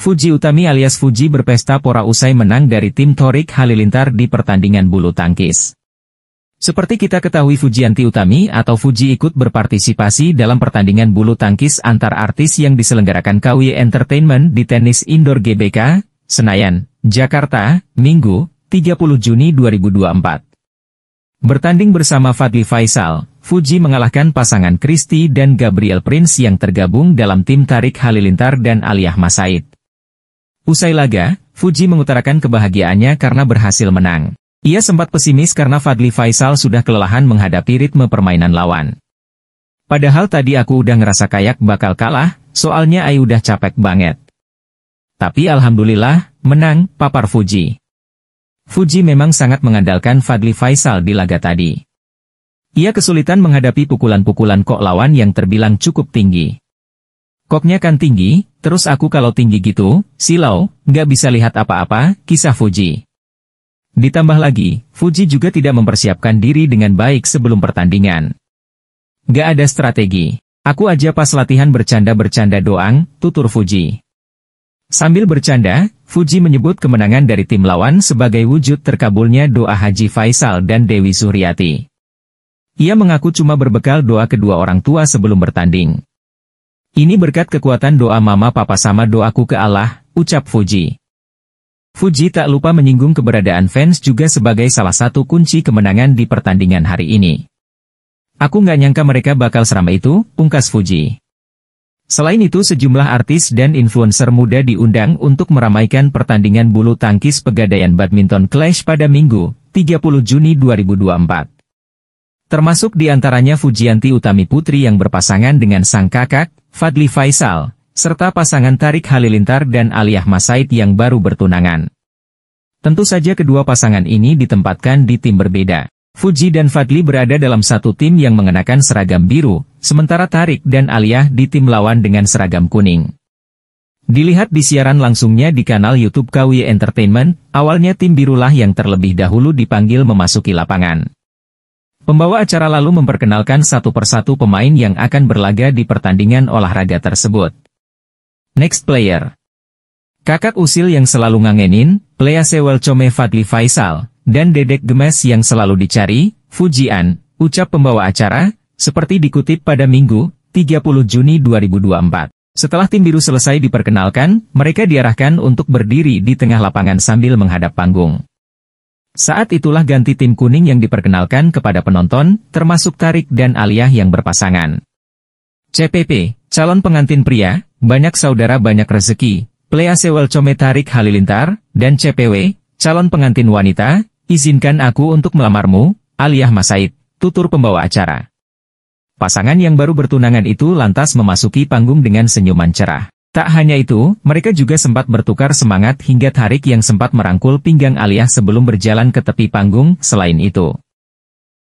Fuji Utami alias Fuji berpesta pora usai menang dari tim Torik Halilintar di pertandingan bulu tangkis. Seperti kita ketahui Fujianti Utami atau Fuji ikut berpartisipasi dalam pertandingan bulu tangkis antar artis yang diselenggarakan KW Entertainment di tenis indoor GBK, Senayan, Jakarta, Minggu, 30 Juni 2024. Bertanding bersama Fadli Faisal, Fuji mengalahkan pasangan Kristi dan Gabriel Prince yang tergabung dalam tim Tarik Halilintar dan Aliyah Masaid. Usai laga, Fuji mengutarakan kebahagiaannya karena berhasil menang. Ia sempat pesimis karena Fadli Faisal sudah kelelahan menghadapi ritme permainan lawan. Padahal tadi aku udah ngerasa kayak bakal kalah, soalnya Ayu udah capek banget. Tapi alhamdulillah, menang, papar Fuji. Fuji memang sangat mengandalkan Fadli Faisal di laga tadi. Ia kesulitan menghadapi pukulan-pukulan kok lawan yang terbilang cukup tinggi. Koknya kan tinggi, Terus aku kalau tinggi gitu, silau, nggak bisa lihat apa-apa, kisah Fuji. Ditambah lagi, Fuji juga tidak mempersiapkan diri dengan baik sebelum pertandingan. Nggak ada strategi. Aku aja pas latihan bercanda-bercanda doang, tutur Fuji. Sambil bercanda, Fuji menyebut kemenangan dari tim lawan sebagai wujud terkabulnya doa Haji Faisal dan Dewi Suryati. Ia mengaku cuma berbekal doa kedua orang tua sebelum bertanding. Ini berkat kekuatan doa mama papa sama doaku ke Allah, ucap Fuji. Fuji tak lupa menyinggung keberadaan fans juga sebagai salah satu kunci kemenangan di pertandingan hari ini. Aku nggak nyangka mereka bakal seramai itu, pungkas Fuji. Selain itu sejumlah artis dan influencer muda diundang untuk meramaikan pertandingan bulu tangkis pegadaian badminton Clash pada Minggu, 30 Juni 2024. Termasuk diantaranya Fujianti Utami Putri yang berpasangan dengan sang kakak, Fadli Faisal, serta pasangan Tarik Halilintar dan Aliyah Masaid yang baru bertunangan. Tentu saja kedua pasangan ini ditempatkan di tim berbeda. Fuji dan Fadli berada dalam satu tim yang mengenakan seragam biru, sementara Tarik dan Aliyah di tim lawan dengan seragam kuning. Dilihat di siaran langsungnya di kanal YouTube KW Entertainment, awalnya tim birulah yang terlebih dahulu dipanggil memasuki lapangan. Pembawa acara lalu memperkenalkan satu persatu pemain yang akan berlaga di pertandingan olahraga tersebut. Next player. Kakak usil yang selalu ngangenin, Sewel Sewelcome Fadli Faisal, dan Dedek Gemes yang selalu dicari, Fujian, ucap pembawa acara, seperti dikutip pada Minggu, 30 Juni 2024. Setelah tim biru selesai diperkenalkan, mereka diarahkan untuk berdiri di tengah lapangan sambil menghadap panggung. Saat itulah ganti tim kuning yang diperkenalkan kepada penonton, termasuk Tarik dan Aliyah yang berpasangan. CPP, calon pengantin pria, banyak saudara banyak rezeki, Plea Sewel Come Tarik Halilintar, dan CPW, calon pengantin wanita, izinkan aku untuk melamarmu, Aliyah Masaid, tutur pembawa acara. Pasangan yang baru bertunangan itu lantas memasuki panggung dengan senyuman cerah. Tak hanya itu, mereka juga sempat bertukar semangat hingga Tarik yang sempat merangkul pinggang Aliyah sebelum berjalan ke tepi panggung, selain itu.